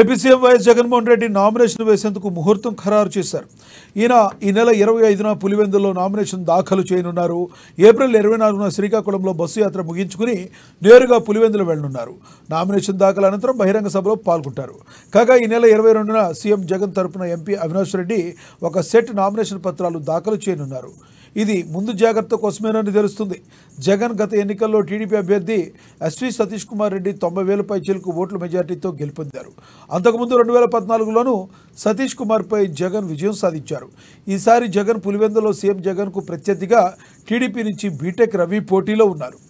AP CM YS Jaganmohan Reddy nomination వేసేందుకు ముహూర్తం ఖరారు చేశారు ఈయన ఈ నెల ఇరవై ఐదున పులివెందులో నామినేషన్ దాఖలు చేయనున్నారు ఏప్రిల్ ఇరవై నాలుగున శ్రీకాకుళంలో బస్సు యాత్ర ముగించుకుని నేరుగా పులివెందులు వెళ్లనున్నారు నామినేషన్ దాఖలు అనంతరం బహిరంగ సభలో పాల్గొంటారు కాగా ఈ నెల ఇరవై రెండున సీఎం జగన్ తరపున ఎంపీ అవినాష్ రెడ్డి ఒక సెట్ నామినేషన్ పత్రాలు దాఖలు చేయనున్నారు ఇది ముందు జాగ్రత్త కోసమేనని తెలుస్తుంది జగన్ గత ఎన్నికల్లో టీడీపీ అభ్యర్థి ఎస్వి సతీష్ కుమార్ రెడ్డి తొంభై వేలపై చిలుకు ఓట్ల మెజార్టీతో గెలుపొందారు అంతకుముందు రెండు వేల పద్నాలుగులోనూ సతీష్ కుమార్పై జగన్ విజయం సాధించారు ఈసారి జగన్ పులివెందులో సీఎం జగన్కు ప్రత్యర్థిగా టీడీపీ నుంచి బీటెక్ రవి పోటీలో ఉన్నారు